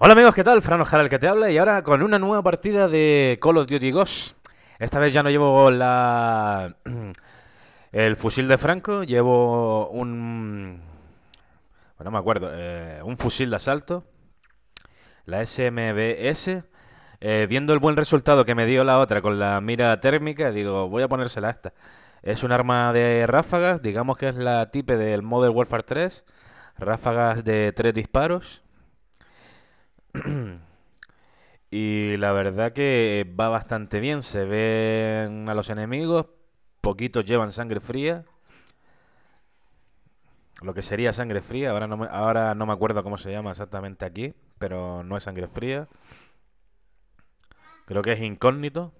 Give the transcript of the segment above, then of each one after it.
Hola amigos, ¿qué tal? Fran Ojara el que te habla y ahora con una nueva partida de Call of Duty Ghost. Esta vez ya no llevo la... el fusil de Franco, llevo un... bueno, me acuerdo, eh, un fusil de asalto, la SMBS. Eh, viendo el buen resultado que me dio la otra con la mira térmica, digo, voy a ponérsela a esta. Es un arma de ráfagas, digamos que es la tipe del Modern Warfare 3, ráfagas de tres disparos. y la verdad que va bastante bien. Se ven a los enemigos, poquitos llevan sangre fría. Lo que sería sangre fría, ahora no, me, ahora no me acuerdo cómo se llama exactamente aquí, pero no es sangre fría. Creo que es incógnito.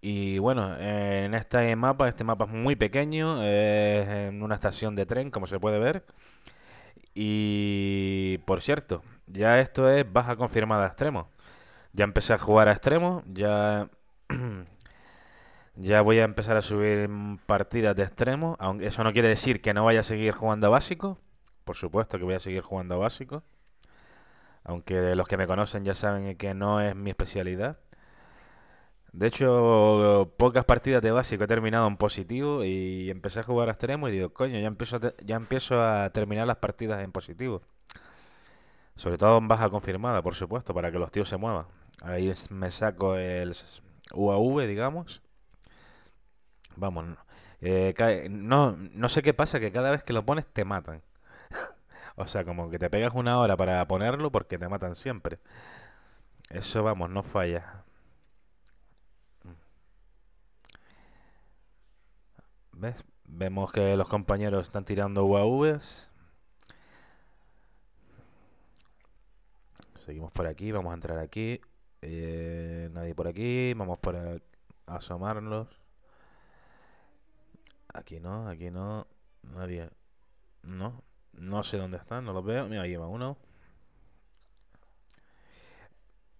Y bueno, en este mapa, este mapa es muy pequeño, es en una estación de tren, como se puede ver. Y por cierto, ya esto es baja confirmada a extremo. Ya empecé a jugar a extremo, ya ya voy a empezar a subir partidas de extremo, aunque eso no quiere decir que no vaya a seguir jugando a básico. Por supuesto que voy a seguir jugando a básico. Aunque los que me conocen ya saben que no es mi especialidad. De hecho, pocas partidas de básico he terminado en positivo y empecé a jugar a extremo y digo, coño, ya empiezo a, ya empiezo a terminar las partidas en positivo. Sobre todo en baja confirmada, por supuesto, para que los tíos se muevan. Ahí es, me saco el UAV, digamos. Vamos, eh, no, no sé qué pasa, que cada vez que lo pones te matan. o sea, como que te pegas una hora para ponerlo porque te matan siempre. Eso, vamos, no falla. ¿Ves? Vemos que los compañeros están tirando UAVs. Seguimos por aquí, vamos a entrar aquí. Eh, nadie por aquí, vamos por a asomarnos. Aquí no, aquí no, nadie. No, no sé dónde están, no los veo. Mira, lleva uno.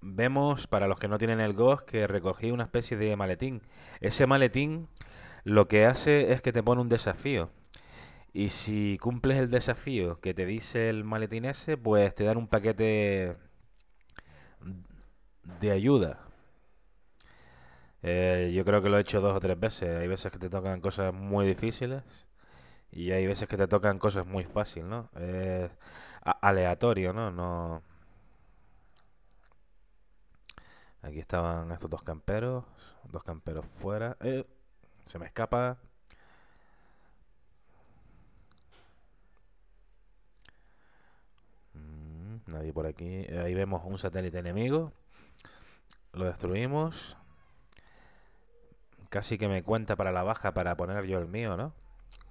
Vemos, para los que no tienen el ghost que recogí una especie de maletín. Ese maletín lo que hace es que te pone un desafío. Y si cumples el desafío que te dice el maletín ese, pues te dan un paquete de ayuda. Eh, yo creo que lo he hecho dos o tres veces. Hay veces que te tocan cosas muy difíciles y hay veces que te tocan cosas muy fáciles, ¿no? Eh, aleatorio, ¿no? No. Aquí estaban estos dos camperos, dos camperos fuera. Eh, se me escapa. Mm, nadie por aquí. Eh, ahí vemos un satélite enemigo. Lo destruimos. Casi que me cuenta para la baja para poner yo el mío, ¿no?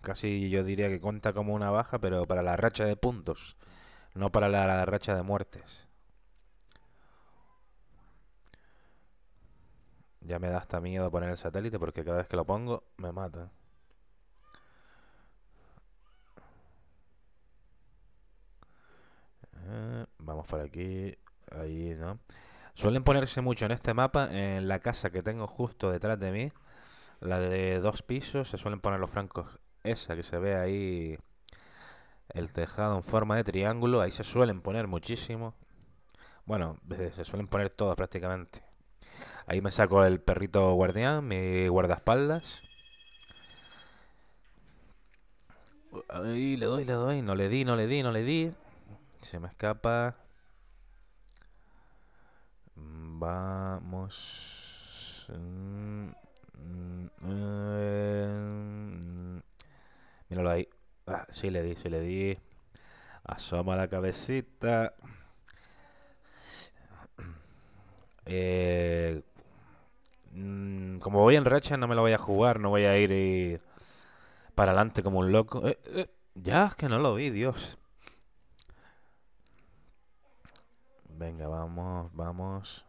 Casi yo diría que cuenta como una baja, pero para la racha de puntos, no para la racha de muertes. Ya me da hasta miedo poner el satélite porque cada vez que lo pongo me mata. Eh, vamos por aquí. Ahí, ¿no? Suelen ponerse mucho en este mapa, en la casa que tengo justo detrás de mí. La de dos pisos, se suelen poner los francos. Esa que se ve ahí, el tejado en forma de triángulo, ahí se suelen poner muchísimo. Bueno, eh, se suelen poner todas prácticamente. Ahí me saco el perrito guardián, mi guardaespaldas. Ahí le doy, le doy. No le di, no le di, no le di. Se me escapa. Vamos. Míralo ahí. Ah, sí le di, sí le di. Asoma la cabecita. Eh, como voy en recha, no me lo voy a jugar, no voy a ir, para adelante como un loco. Eh, eh, ya, es que no lo vi, Dios. Venga, vamos, vamos.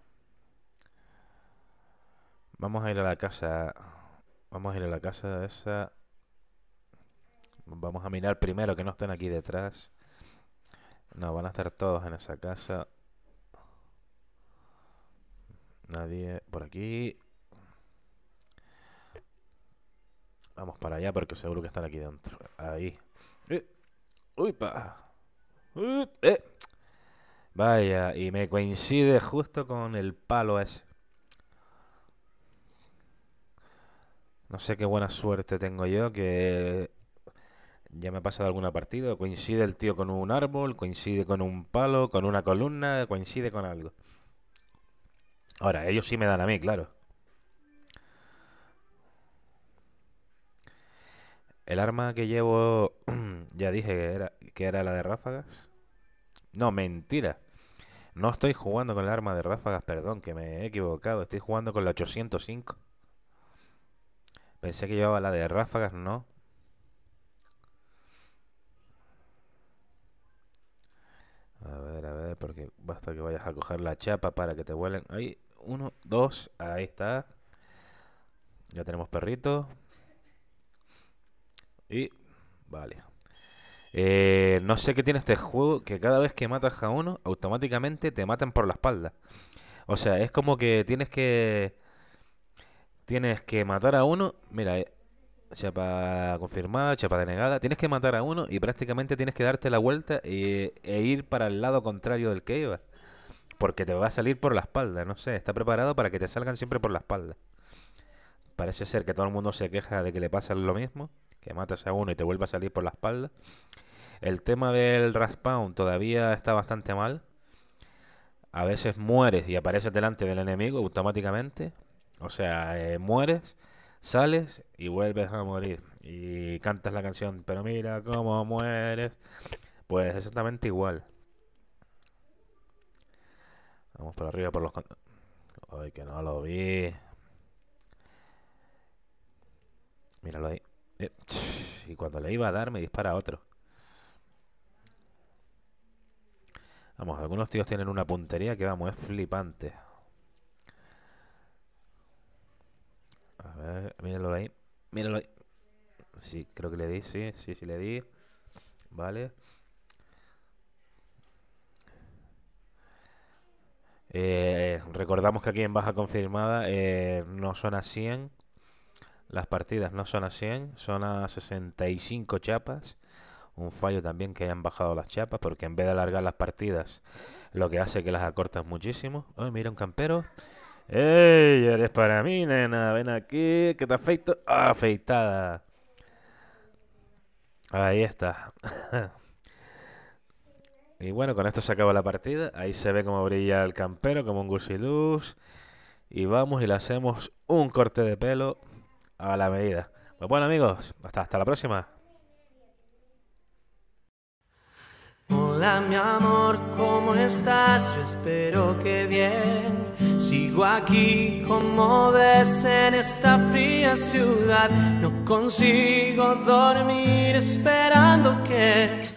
Vamos a ir a la casa. Vamos a ir a la casa esa. Vamos a mirar primero que no estén aquí detrás. No, van a estar todos en esa casa. Nadie por aquí. Vamos para allá porque seguro que están aquí dentro. Ahí. Eh. Uy, pa. eh. Vaya, y me coincide justo con el palo ese. No sé qué buena suerte tengo yo que ya me ha pasado alguna partida. Coincide el tío con un árbol, coincide con un palo, con una columna, coincide con algo. Ahora, ellos sí me dan a mí, claro. El arma que llevo, ya dije que era, que era la de ráfagas. No, mentira. No estoy jugando con el arma de ráfagas, perdón, que me he equivocado. Estoy jugando con la 805. Pensé que llevaba la de ráfagas, no. A ver, a ver, porque basta que vayas a coger la chapa para que te vuelen. Ahí, uno, dos, ahí está. Ya tenemos perrito. Y. Vale. Eh, no sé qué tiene este juego que cada vez que matas a uno, automáticamente te matan por la espalda. O sea, es como que tienes que. Tienes que matar a uno. Mira, eh, chapa confirmada, chapa denegada. Tienes que matar a uno y prácticamente tienes que darte la vuelta e, e ir para el lado contrario del que ibas. Porque te va a salir por la espalda, no sé. Está preparado para que te salgan siempre por la espalda. Parece ser que todo el mundo se queja de que le pasa lo mismo que matas a uno y te vuelve a salir por la espalda. El tema del respawn todavía está bastante mal. A veces mueres y apareces delante del enemigo automáticamente. O sea, eh, mueres, sales y vuelves a morir. Y cantas la canción, pero mira cómo mueres. Pues exactamente igual. Vamos por arriba por los... Ay, que no lo vi. Míralo ahí. Eh, y cuando le iba a dar, me dispara otro. Vamos, algunos tíos tienen una puntería que, vamos, es flipante. A ver, míralo ahí. Míralo Sí, creo que le di, sí, sí, sí le di. Vale. Eh, recordamos que aquí en baja confirmada eh, no son a 100. Las partidas no son a 100, son a 65 chapas. Un fallo también que hayan bajado las chapas, porque en vez de alargar las partidas, lo que hace que las acortas muchísimo. ¡Ay, mira un campero! ¡Ey! Eres para mí, nena. Ven aquí, que te afeito. Ah, afeitada. Ahí está. y bueno, con esto se acaba la partida. Ahí se ve cómo brilla el campero, como un gusiluz. Y vamos y le hacemos un corte de pelo a la medida. Pues bueno amigos, hasta, hasta la próxima. Hola mi amor, ¿cómo estás? Yo espero que bien. Sigo aquí como ves en esta fría ciudad. No consigo dormir esperando que